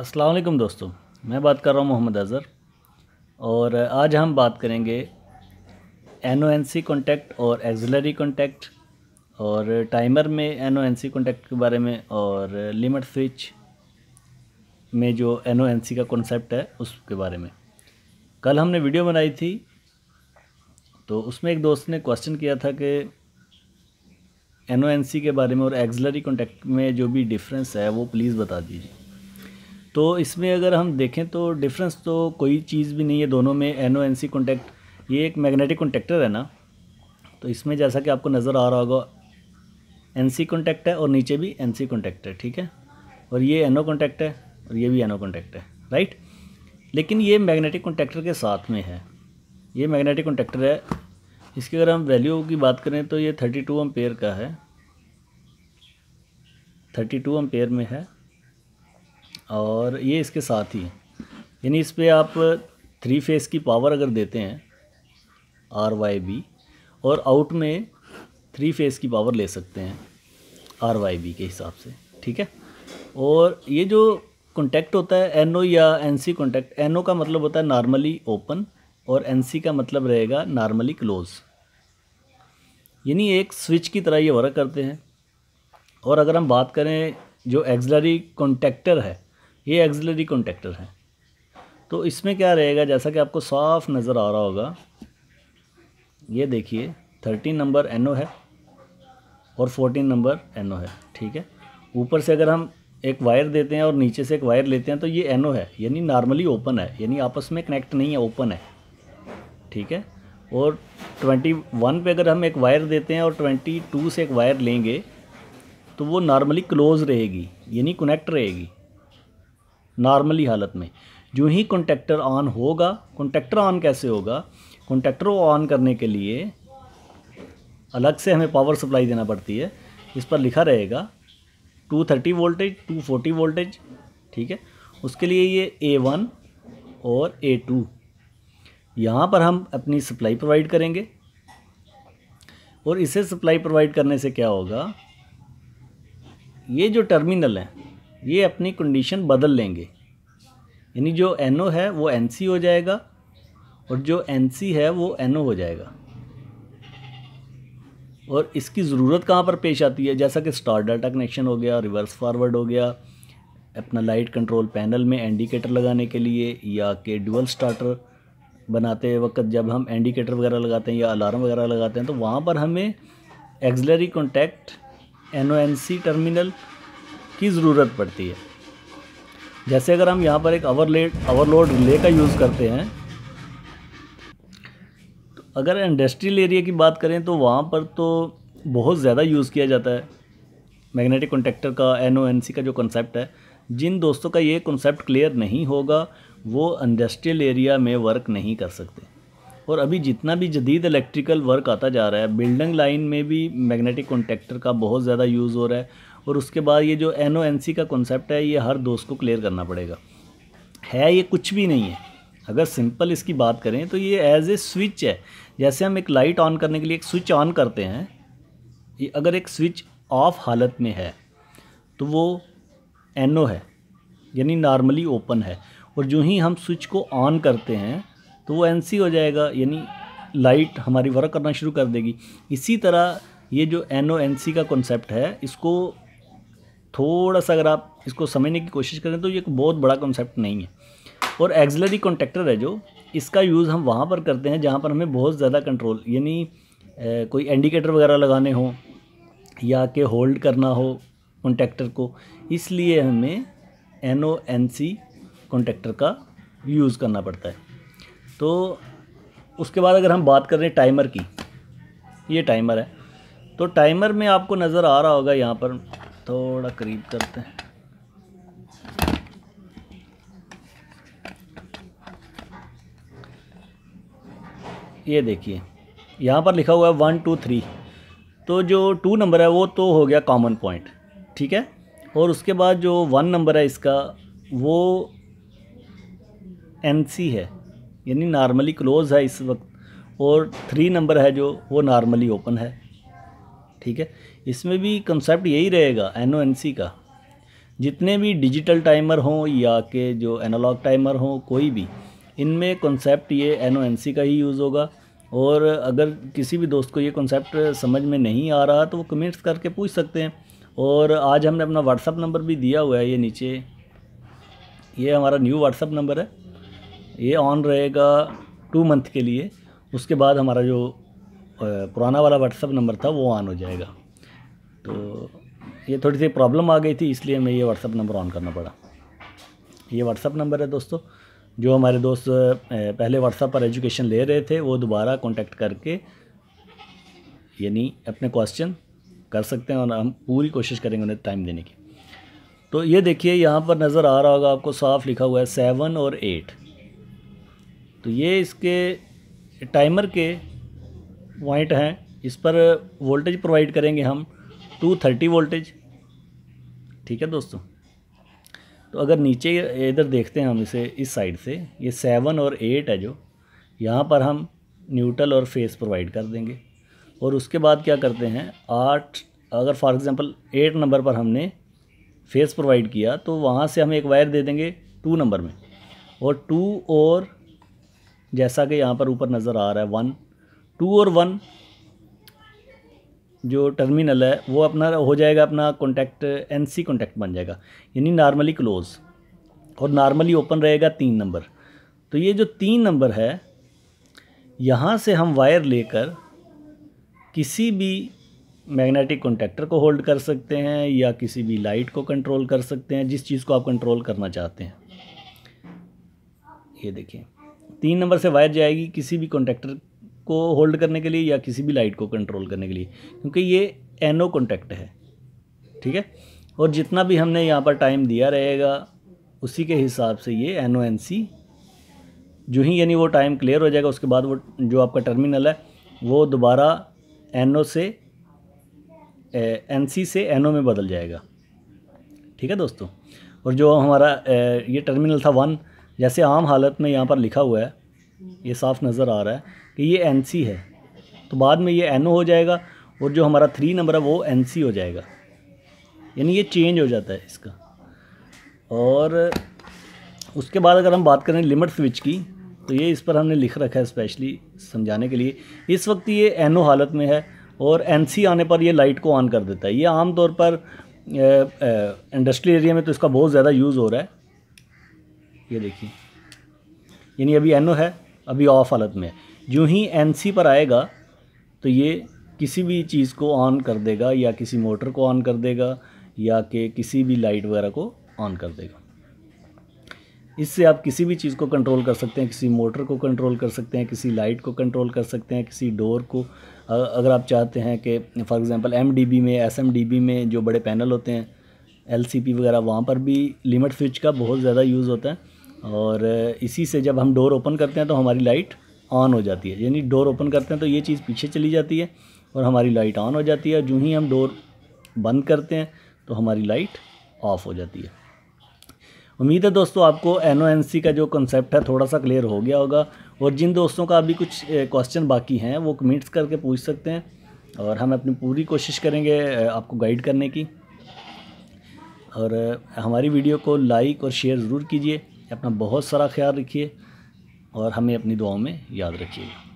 असलम दोस्तों मैं बात कर रहा हूँ मोहम्मद अज़र और आज हम बात करेंगे N O N C contact और एक्जलरी कॉन्टैक्ट और टाइमर में N O N C contact के बारे में और लिमिट स्विच में जो एन ओ एन सी का कॉन्सेप्ट है उसके बारे में कल हमने वीडियो बनाई थी तो उसमें एक दोस्त ने क्वेश्चन किया था कि एन ओ एन सी के बारे में और एक्जलरी कॉन्टैक्ट में जो भी डिफरेंस है वो प्लीज़ बता दीजिए तो इसमें अगर हम देखें तो डिफरेंस तो कोई चीज़ भी नहीं है दोनों में N O N C contact ये एक मैग्नेटिक कॉन्टैक्टर है ना तो इसमें जैसा कि आपको नज़र आ रहा होगा एन सी कॉन्टैक्ट है और नीचे भी एन सी कॉन्टैक्ट है ठीक है और ये एन ओ कॉन्टैक्ट है और ये भी एन ओ कॉन्टैक्ट है राइट लेकिन ये मैग्नेटिक कॉन्टैक्टर के साथ में है ये मैग्नेटिक कॉन्टैक्टर है इसकी अगर हम वैल्यू की बात करें तो ये थर्टी टू एम्पेयर का है थर्टी टू एम्पेयर में है और ये इसके साथ ही यानी इस पर आप थ्री फेस की पावर अगर देते हैं आर वाई बी और आउट में थ्री फेस की पावर ले सकते हैं आर वाई बी के हिसाब से ठीक है और ये जो कॉन्टैक्ट होता है एन या एन सी कॉन्टैक्ट एन का मतलब होता है नॉर्मली ओपन और एन का मतलब रहेगा नॉर्मली क्लोज यानी एक स्विच की तरह ये वर्क करते हैं और अगर हम बात करें जो एक्सलरी कॉन्टैक्टर है ये एक्जलरी कॉन्टेक्टर है तो इसमें क्या रहेगा जैसा कि आपको साफ नज़र आ रहा होगा ये देखिए थर्टीन नंबर एन है और फोर्टीन नंबर एन है ठीक है ऊपर से अगर हम एक वायर देते हैं और नीचे से एक वायर लेते हैं तो ये एन है यानी नॉर्मली ओपन है यानी आपस में कनेक्ट नहीं है ओपन है ठीक है और ट्वेंटी वन पे अगर हम एक वायर देते हैं और ट्वेंटी टू से एक वायर लेंगे तो वो नॉर्मली क्लोज रहेगी यानी कनेक्ट रहेगी नॉर्मली हालत में जो ही कॉन्टेक्टर ऑन होगा कॉन्टेक्टर ऑन कैसे होगा कॉन्टेक्टर ऑन करने के लिए अलग से हमें पावर सप्लाई देना पड़ती है इस पर लिखा रहेगा 230 वोल्टेज 240 वोल्टेज ठीक है उसके लिए ये वन और ए टू यहाँ पर हम अपनी सप्लाई प्रोवाइड करेंगे और इसे सप्लाई प्रोवाइड करने से क्या होगा ये जो टर्मिनल है ये अपनी कंडीशन बदल लेंगे यानी जो एन NO है वो एन हो जाएगा और जो एन है वो एन NO हो जाएगा और इसकी ज़रूरत कहाँ पर पेश आती है जैसा कि स्टार डाटा कनेक्शन हो गया रिवर्स फॉरवर्ड हो गया अपना लाइट कंट्रोल पैनल में इंडिकेटर लगाने के लिए या के डुअल स्टार्टर बनाते वक्त जब हम इंडिकेटर वगैरह लगाते हैं या अलार्म वगैरह लगाते हैं तो वहाँ पर हमें एक्जलरी कॉन्टैक्ट एन टर्मिनल की ज़रूरत पड़ती है जैसे अगर हम यहाँ पर एक ओवरलेट ओवरलोड रिले का यूज़ करते हैं तो अगर इंडस्ट्रियल एरिया की बात करें तो वहाँ पर तो बहुत ज़्यादा यूज़ किया जाता है मैग्नेटिक कॉन्टेक्टर का एन का जो कन्सेप्ट है जिन दोस्तों का ये कंसेप्ट क्लियर नहीं होगा वो इंडस्ट्रियल एरिया में वर्क नहीं कर सकते और अभी जितना भी जदीद इलेक्ट्रिकल वर्क आता जा रहा है बिल्डिंग लाइन में भी मैग्नेटिक कॉन्टेक्टर का बहुत ज़्यादा यूज़ हो रहा है और उसके बाद ये जो एन ओ एन सी का कॉन्सेप्ट है ये हर दोस्त को क्लियर करना पड़ेगा है ये कुछ भी नहीं है अगर सिंपल इसकी बात करें तो ये एज ए स्विच है जैसे हम एक लाइट ऑन करने के लिए एक स्विच ऑन करते हैं ये अगर एक स्विच ऑफ हालत में है तो वो एन ओ है यानी नॉर्मली ओपन है और जो ही हम स्विच को ऑन करते हैं तो वो एन सी हो जाएगा यानी लाइट हमारी वर्क करना शुरू कर देगी इसी तरह ये जो एन ओ एन सी का कॉन्सेप्ट है इसको थोड़ा सा अगर आप इसको समझने की कोशिश करें तो ये एक बहुत बड़ा कॉन्सेप्ट नहीं है और एक्जलरी कॉन्टेक्टर है जो इसका यूज़ हम वहाँ पर करते हैं जहाँ पर हमें बहुत ज़्यादा कंट्रोल यानी कोई इंडिकेटर वगैरह लगाने हो या के होल्ड करना हो कॉन्टेक्टर को इसलिए हमें N O N C contactor का यूज़ करना पड़ता है तो उसके बाद अगर हम बात करें टाइमर की ये टाइमर है तो टाइमर में आपको नज़र आ रहा होगा यहाँ पर थोड़ा करीब करते हैं ये देखिए यहाँ पर लिखा हुआ है वन टू थ्री तो जो टू नंबर है वो तो हो गया कॉमन पॉइंट ठीक है और उसके बाद जो वन नंबर है इसका वो एन सी है यानी नॉर्मली क्लोज़ है इस वक्त और थ्री नंबर है जो वो नॉर्मली ओपन है ठीक है इसमें भी कंसेप्ट यही रहेगा एन का जितने भी डिजिटल टाइमर हों या के जो एनालॉग टाइमर हों कोई भी इनमें कॉन्सेप्ट ये एन का ही यूज़ होगा और अगर किसी भी दोस्त को ये कॉन्सेप्ट समझ में नहीं आ रहा तो वो कमेंट्स करके पूछ सकते हैं और आज हमने अपना व्हाट्सअप नंबर भी दिया हुआ है ये नीचे ये हमारा न्यू व्हाट्सअप नंबर है ये ऑन रहेगा टू मंथ के लिए उसके बाद हमारा जो पुराना वाला व्हाट्सअप नंबर था वो ऑन हो जाएगा तो ये थोड़ी सी प्रॉब्लम आ गई थी इसलिए हमें ये व्हाट्सअप नंबर ऑन करना पड़ा ये व्हाट्सअप नंबर है दोस्तों जो हमारे दोस्त पहले व्हाट्सअप पर एजुकेशन ले रहे थे वो दोबारा कॉन्टैक्ट करके यानी अपने क्वेश्चन कर सकते हैं और हम पूरी कोशिश करेंगे उन्हें टाइम देने की तो ये देखिए यहाँ पर नज़र आ रहा होगा आपको साफ लिखा हुआ है सेवन और एट तो ये इसके टाइमर के वाइट है इस पर वोल्टेज प्रोवाइड करेंगे हम 230 वोल्टेज ठीक है दोस्तों तो अगर नीचे इधर देखते हैं हम इसे इस साइड से ये सेवन और एट है जो यहाँ पर हम न्यूट्रल और फेस प्रोवाइड कर देंगे और उसके बाद क्या करते हैं आठ अगर फॉर एग्ज़ाम्पल एट नंबर पर हमने फेस प्रोवाइड किया तो वहाँ से हम एक वायर दे देंगे टू नंबर में और टू और जैसा कि यहाँ पर ऊपर नज़र आ रहा है वन टू और वन जो टर्मिनल है वो अपना हो जाएगा अपना कॉन्टैक्ट एन सी कॉन्टैक्ट बन जाएगा यानी नॉर्मली क्लोज और नॉर्मली ओपन रहेगा तीन नंबर तो ये जो तीन नंबर है यहाँ से हम वायर लेकर किसी भी मैग्नेटिक कॉन्टैक्टर को होल्ड कर सकते हैं या किसी भी लाइट को कंट्रोल कर सकते हैं जिस चीज़ को आप कंट्रोल करना चाहते हैं ये देखिए तीन नंबर से वायर जाएगी किसी भी कॉन्टैक्टर को होल्ड करने के लिए या किसी भी लाइट को कंट्रोल करने के लिए क्योंकि ये एनो कॉन्टैक्ट है ठीक है और जितना भी हमने यहाँ पर टाइम दिया रहेगा उसी के हिसाब से ये एन ओ एन सी जो ही यानी वो टाइम क्लियर हो जाएगा उसके बाद वो जो आपका टर्मिनल है वो दोबारा एन ओ से एन सी से एन ओ में बदल जाएगा ठीक है दोस्तों और जो हमारा ए, ये टर्मिनल था वन जैसे आम हालत में यहाँ पर लिखा हुआ है ये साफ नज़र आ रहा है कि ये एन सी है तो बाद में ये एन ओ हो जाएगा और जो हमारा थ्री नंबर है वो एन सी हो जाएगा यानी ये चेंज हो जाता है इसका और उसके बाद अगर हम बात करें लिमिट स्विच की तो ये इस पर हमने लिख रखा है स्पेशली समझाने के लिए इस वक्त ये एन ओ हालत में है और एन सी आने पर ये लाइट को ऑन कर देता है ये आमतौर पर इंडस्ट्रियल एरिया में तो इसका बहुत ज़्यादा यूज़ हो रहा है ये देखिए यानी अभी एन ओ है अभी ऑफ हालत में है यूँ ही एन पर आएगा तो ये किसी भी चीज़ को ऑन कर देगा या किसी मोटर को ऑन कर देगा या के किसी भी लाइट वगैरह को ऑन कर देगा इससे आप किसी भी चीज़ को कंट्रोल कर सकते हैं किसी मोटर को कंट्रोल कर सकते हैं किसी लाइट को कंट्रोल कर सकते हैं किसी डोर को अगर आप चाहते हैं कि फॉर एग्ज़ाम्पल एम में एस में जो बड़े पैनल होते हैं एल वगैरह वहाँ पर भी लिमिट स्विच का बहुत ज़्यादा यूज़ होता है और इसी से जब हम डोर ओपन करते हैं तो हमारी लाइट ऑन हो जाती है यानी डोर ओपन करते हैं तो ये चीज़ पीछे चली जाती है और हमारी लाइट ऑन हो जाती है और जूँ ही हम डोर बंद करते हैं तो हमारी लाइट ऑफ हो जाती है उम्मीद है दोस्तों आपको एन का जो कंसेप्ट है थोड़ा सा क्लियर हो गया होगा और जिन दोस्तों का अभी कुछ क्वेश्चन बाकी हैं वो कमेंट्स करके पूछ सकते हैं और हम अपनी पूरी कोशिश करेंगे आपको गाइड करने की और हमारी वीडियो को लाइक और शेयर ज़रूर कीजिए अपना बहुत सारा ख्याल रखिए और हमें अपनी दुआओं में याद रखिएगा